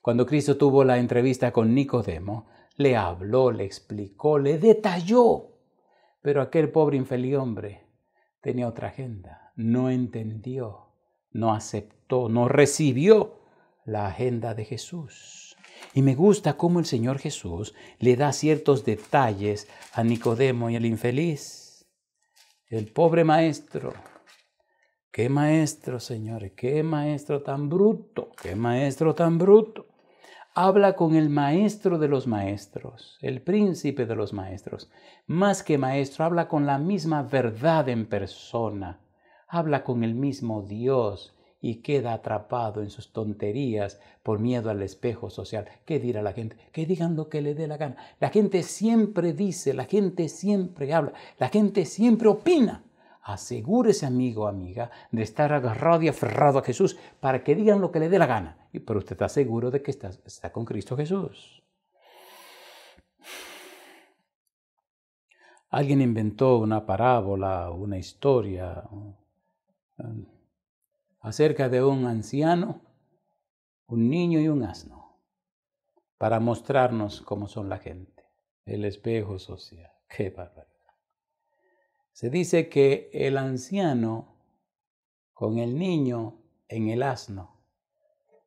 Cuando Cristo tuvo la entrevista con Nicodemo, le habló, le explicó, le detalló. Pero aquel pobre infeliz hombre tenía otra agenda. No entendió, no aceptó, no recibió la agenda de Jesús. Y me gusta cómo el Señor Jesús le da ciertos detalles a Nicodemo y al infeliz. El pobre maestro. Qué maestro, señores, qué maestro tan bruto, qué maestro tan bruto. Habla con el maestro de los maestros, el príncipe de los maestros. Más que maestro, habla con la misma verdad en persona. Habla con el mismo Dios y queda atrapado en sus tonterías por miedo al espejo social. ¿Qué dirá la gente? Que digan lo que le dé la gana. La gente siempre dice, la gente siempre habla, la gente siempre opina. Asegúrese, amigo o amiga, de estar agarrado y aferrado a Jesús para que digan lo que le dé la gana. Pero usted está seguro de que está, está con Cristo Jesús. Alguien inventó una parábola, una historia, acerca de un anciano, un niño y un asno, para mostrarnos cómo son la gente, el espejo social. [LAUGHS] Qué barbaridad. Se dice que el anciano con el niño en el asno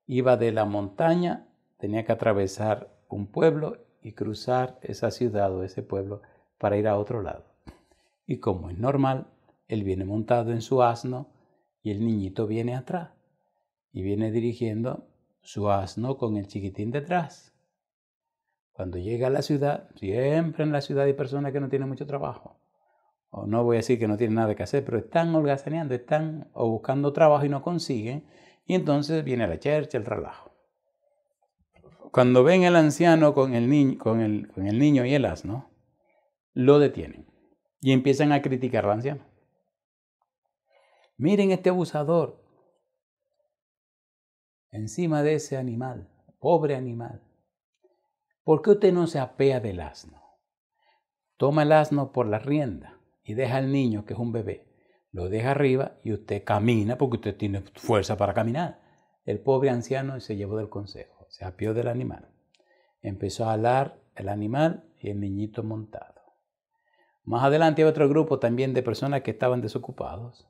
iba de la montaña, tenía que atravesar un pueblo y cruzar esa ciudad o ese pueblo para ir a otro lado. Y como es normal, él viene montado en su asno, y el niñito viene atrás y viene dirigiendo su asno con el chiquitín detrás. Cuando llega a la ciudad, siempre en la ciudad hay personas que no tienen mucho trabajo. O no voy a decir que no tienen nada que hacer, pero están holgazaneando, están o buscando trabajo y no consiguen. Y entonces viene la church, el relajo. Cuando ven el anciano con el, con el niño y el asno, lo detienen y empiezan a criticar al anciano Miren este abusador encima de ese animal, pobre animal. ¿Por qué usted no se apea del asno? Toma el asno por la rienda y deja al niño, que es un bebé, lo deja arriba y usted camina porque usted tiene fuerza para caminar. El pobre anciano se llevó del consejo, se apeó del animal. Empezó a alar el animal y el niñito montado. Más adelante hay otro grupo también de personas que estaban desocupados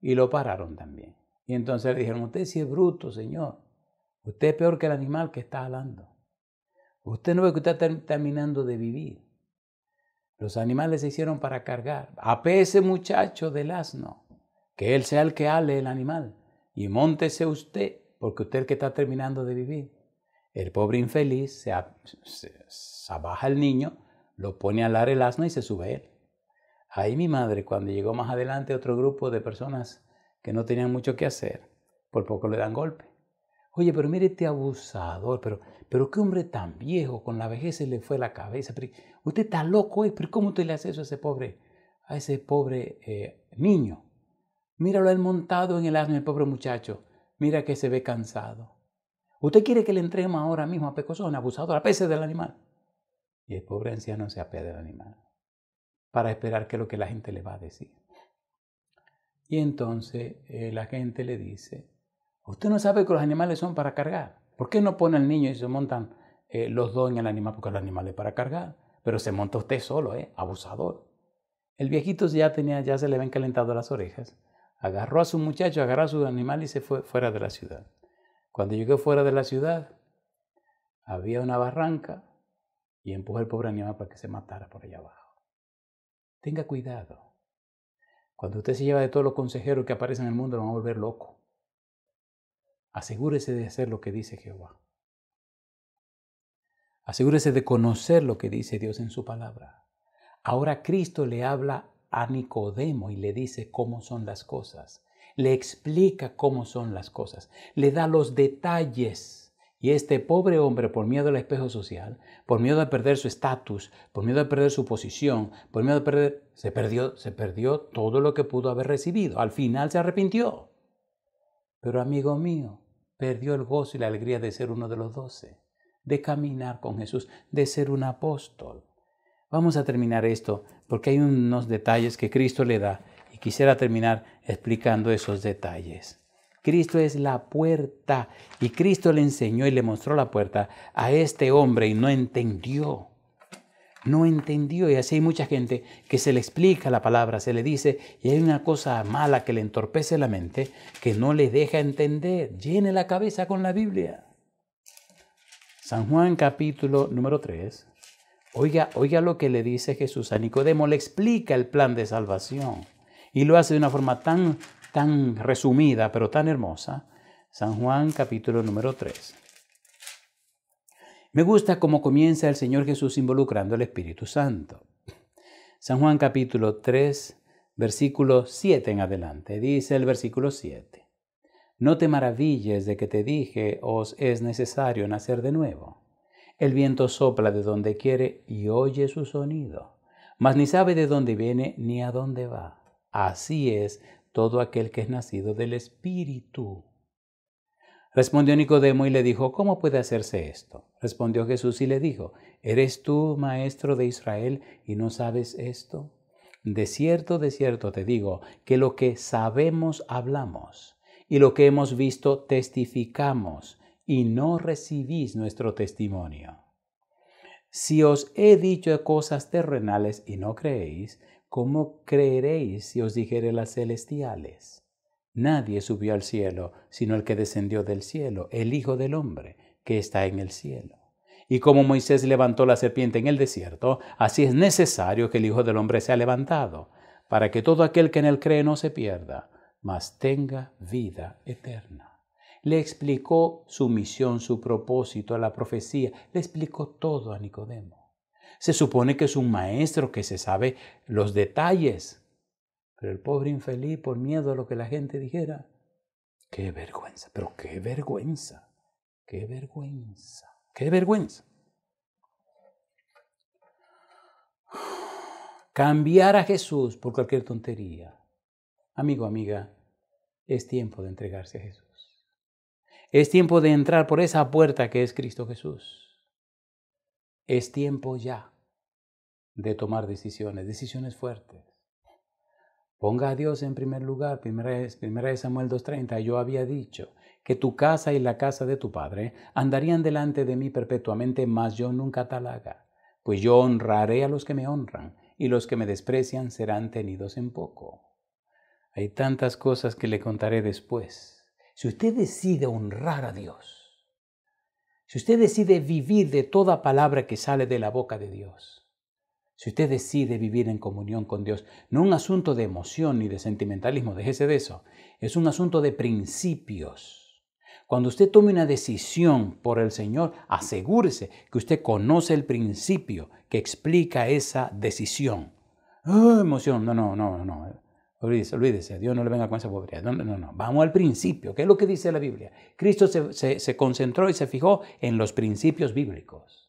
y lo pararon también. Y entonces le dijeron, usted sí es bruto, señor. Usted es peor que el animal que está hablando. Usted no ve que usted está terminando de vivir. Los animales se hicieron para cargar. Ape ese muchacho del asno, que él sea el que ale el animal. Y montese usted, porque usted es el que está terminando de vivir. El pobre infeliz se, baja el niño, lo pone a alar el asno y se sube él. Ahí mi madre, cuando llegó más adelante otro grupo de personas que no tenían mucho que hacer, por poco le dan golpe. Oye, pero mire este abusador, pero, pero qué hombre tan viejo, con la vejez se le fue la cabeza. usted está loco, ¿eh? pero ¿cómo usted le hace eso a ese pobre, a ese pobre eh, niño? Míralo él montado en el asno, el pobre muchacho. Mira que se ve cansado. ¿Usted quiere que le entreguemos ahora mismo a Pecosón, abusador, a pese del animal? Y el pobre anciano se apea del animal para esperar que lo que la gente le va a decir. Y entonces eh, la gente le dice, usted no sabe que los animales son para cargar. ¿Por qué no pone al niño y se montan eh, los dos en el animal? Porque el animal es para cargar, pero se monta usted solo, ¿eh? Abusador. El viejito ya tenía, ya se le ven calentado las orejas. Agarró a su muchacho, agarró a su animal y se fue fuera de la ciudad. Cuando llegó fuera de la ciudad, había una barranca y empujó al pobre animal para que se matara por allá abajo. Tenga cuidado. Cuando usted se lleva de todos los consejeros que aparecen en el mundo, lo van a volver loco. Asegúrese de hacer lo que dice Jehová. Asegúrese de conocer lo que dice Dios en su palabra. Ahora Cristo le habla a Nicodemo y le dice cómo son las cosas. Le explica cómo son las cosas. Le da los detalles y este pobre hombre, por miedo al espejo social, por miedo a perder su estatus, por miedo a perder su posición, por miedo a perder, se perdió, se perdió todo lo que pudo haber recibido. Al final se arrepintió. Pero amigo mío, perdió el gozo y la alegría de ser uno de los doce, de caminar con Jesús, de ser un apóstol. Vamos a terminar esto porque hay unos detalles que Cristo le da y quisiera terminar explicando esos detalles. Cristo es la puerta. Y Cristo le enseñó y le mostró la puerta a este hombre y no entendió. No entendió. Y así hay mucha gente que se le explica la palabra, se le dice, y hay una cosa mala que le entorpece la mente, que no le deja entender. Llene la cabeza con la Biblia. San Juan capítulo número 3. Oiga, oiga lo que le dice Jesús a Nicodemo, le explica el plan de salvación. Y lo hace de una forma tan tan resumida, pero tan hermosa, San Juan capítulo número 3. Me gusta cómo comienza el Señor Jesús involucrando al Espíritu Santo. San Juan capítulo 3, versículo 7 en adelante, dice el versículo 7. No te maravilles de que te dije, os es necesario nacer de nuevo. El viento sopla de donde quiere y oye su sonido, mas ni sabe de dónde viene ni a dónde va. Así es todo aquel que es nacido del Espíritu. Respondió Nicodemo y le dijo, ¿cómo puede hacerse esto? Respondió Jesús y le dijo, ¿eres tú maestro de Israel y no sabes esto? De cierto, de cierto te digo, que lo que sabemos hablamos y lo que hemos visto testificamos y no recibís nuestro testimonio. Si os he dicho cosas terrenales y no creéis, ¿cómo creeréis si os dijere las celestiales? Nadie subió al cielo, sino el que descendió del cielo, el Hijo del Hombre, que está en el cielo. Y como Moisés levantó la serpiente en el desierto, así es necesario que el Hijo del Hombre sea levantado, para que todo aquel que en él cree no se pierda, mas tenga vida eterna. Le explicó su misión, su propósito, la profecía, le explicó todo a Nicodemo. Se supone que es un maestro que se sabe los detalles. Pero el pobre infeliz, por miedo a lo que la gente dijera, qué vergüenza, pero qué vergüenza, qué vergüenza, qué vergüenza. Cambiar a Jesús por cualquier tontería. Amigo, amiga, es tiempo de entregarse a Jesús. Es tiempo de entrar por esa puerta que es Cristo Jesús. Es tiempo ya de tomar decisiones, decisiones fuertes. Ponga a Dios en primer lugar. Primera, primera Samuel 2.30, yo había dicho que tu casa y la casa de tu padre andarían delante de mí perpetuamente, mas yo nunca tal haga, pues yo honraré a los que me honran y los que me desprecian serán tenidos en poco. Hay tantas cosas que le contaré después. Si usted decide honrar a Dios, si usted decide vivir de toda palabra que sale de la boca de Dios, si usted decide vivir en comunión con Dios, no un asunto de emoción ni de sentimentalismo, déjese de eso, es un asunto de principios. Cuando usted tome una decisión por el Señor, asegúrese que usted conoce el principio que explica esa decisión. Oh, emoción, no, no, no, no. Olvídese, olvídese, Dios no le venga con esa pobreza, No, no, no, vamos al principio. ¿Qué es lo que dice la Biblia? Cristo se, se concentró y se fijó en los principios bíblicos.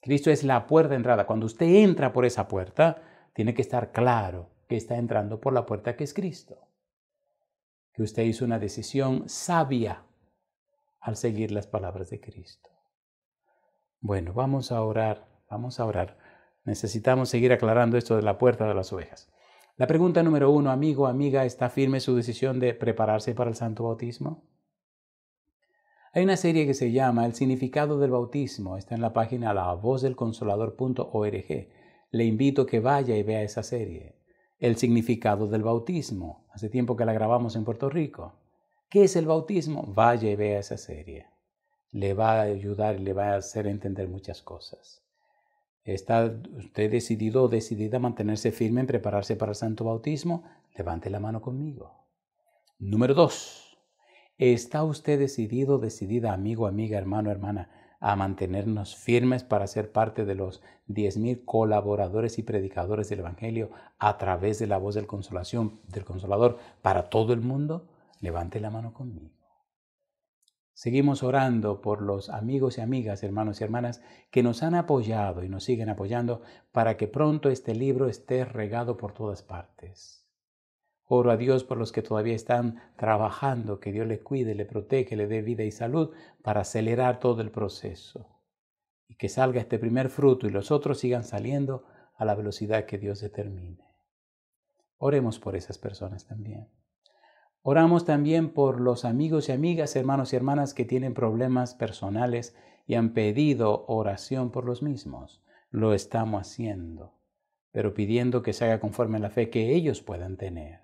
Cristo es la puerta de entrada. Cuando usted entra por esa puerta, tiene que estar claro que está entrando por la puerta que es Cristo. Que usted hizo una decisión sabia al seguir las palabras de Cristo. Bueno, vamos a orar, vamos a orar. Necesitamos seguir aclarando esto de la puerta de las ovejas. La pregunta número uno, amigo, amiga, ¿está firme su decisión de prepararse para el santo bautismo? Hay una serie que se llama El significado del bautismo. Está en la página lavozdelconsolador.org. Le invito que vaya y vea esa serie. El significado del bautismo. Hace tiempo que la grabamos en Puerto Rico. ¿Qué es el bautismo? Vaya y vea esa serie. Le va a ayudar y le va a hacer entender muchas cosas está usted decidido o decidida a mantenerse firme en prepararse para el santo bautismo, levante la mano conmigo. Número dos, ¿está usted decidido, decidida, amigo, amiga, hermano, hermana, a mantenernos firmes para ser parte de los 10.000 colaboradores y predicadores del Evangelio a través de la voz del consolación, del consolador para todo el mundo? Levante la mano conmigo. Seguimos orando por los amigos y amigas, hermanos y hermanas, que nos han apoyado y nos siguen apoyando para que pronto este libro esté regado por todas partes. Oro a Dios por los que todavía están trabajando, que Dios les cuide, le protege, le dé vida y salud para acelerar todo el proceso y que salga este primer fruto y los otros sigan saliendo a la velocidad que Dios determine. Oremos por esas personas también. Oramos también por los amigos y amigas, hermanos y hermanas que tienen problemas personales y han pedido oración por los mismos. Lo estamos haciendo, pero pidiendo que se haga conforme a la fe que ellos puedan tener,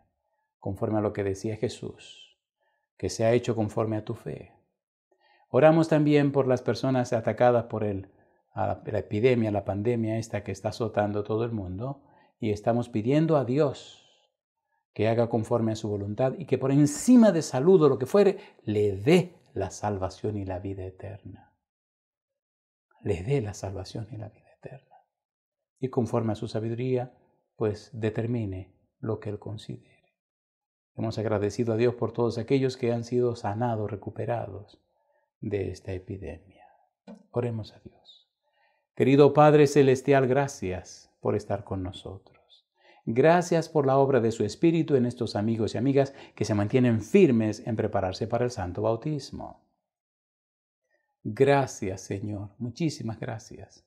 conforme a lo que decía Jesús, que sea hecho conforme a tu fe. Oramos también por las personas atacadas por el, la epidemia, la pandemia esta que está azotando todo el mundo, y estamos pidiendo a Dios que haga conforme a su voluntad y que por encima de salud o lo que fuere, le dé la salvación y la vida eterna. Le dé la salvación y la vida eterna. Y conforme a su sabiduría, pues determine lo que él considere. Hemos agradecido a Dios por todos aquellos que han sido sanados, recuperados de esta epidemia. Oremos a Dios. Querido Padre Celestial, gracias por estar con nosotros. Gracias por la obra de su Espíritu en estos amigos y amigas que se mantienen firmes en prepararse para el santo bautismo. Gracias, Señor, muchísimas gracias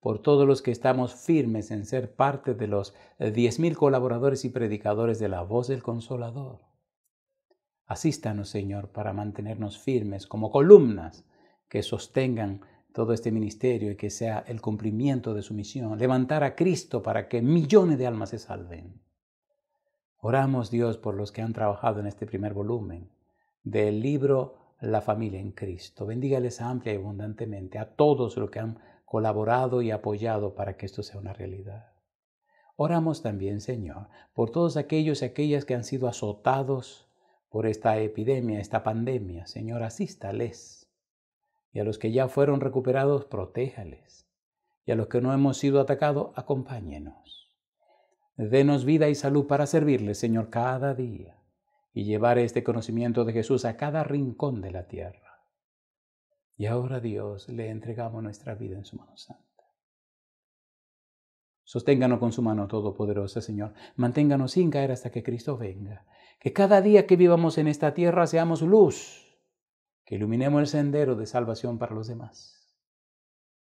por todos los que estamos firmes en ser parte de los eh, diez mil colaboradores y predicadores de la voz del Consolador. Asístanos, Señor, para mantenernos firmes como columnas que sostengan todo este ministerio y que sea el cumplimiento de su misión, levantar a Cristo para que millones de almas se salven. Oramos Dios por los que han trabajado en este primer volumen del libro La familia en Cristo. Bendígales amplia y abundantemente a todos los que han colaborado y apoyado para que esto sea una realidad. Oramos también, Señor, por todos aquellos y aquellas que han sido azotados por esta epidemia, esta pandemia. Señor, asístales y a los que ya fueron recuperados, protéjales. Y a los que no hemos sido atacados, acompáñenos. Denos vida y salud para servirles, Señor, cada día y llevar este conocimiento de Jesús a cada rincón de la tierra. Y ahora, Dios, le entregamos nuestra vida en su mano santa. Sosténganos con su mano todopoderosa, Señor. Manténganos sin caer hasta que Cristo venga. Que cada día que vivamos en esta tierra seamos luz que iluminemos el sendero de salvación para los demás.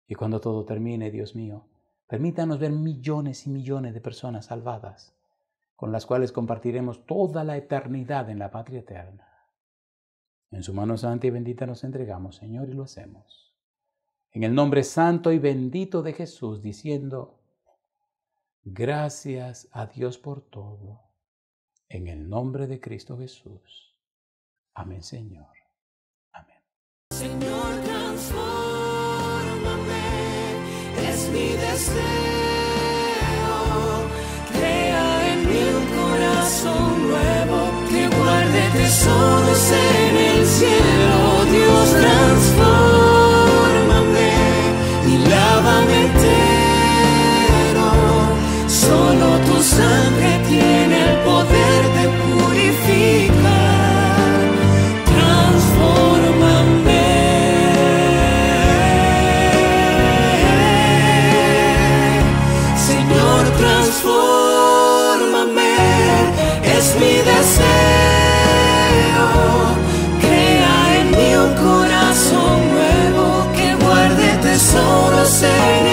Y cuando todo termine, Dios mío, permítanos ver millones y millones de personas salvadas, con las cuales compartiremos toda la eternidad en la patria eterna. En su mano santa y bendita nos entregamos, Señor, y lo hacemos. En el nombre santo y bendito de Jesús, diciendo, gracias a Dios por todo. En el nombre de Cristo Jesús. Amén, Señor. mi deseo. Crea en mi corazón nuevo que guarde tesoros en el cielo. Dios transformame y lávame entero. Solo tu sangre say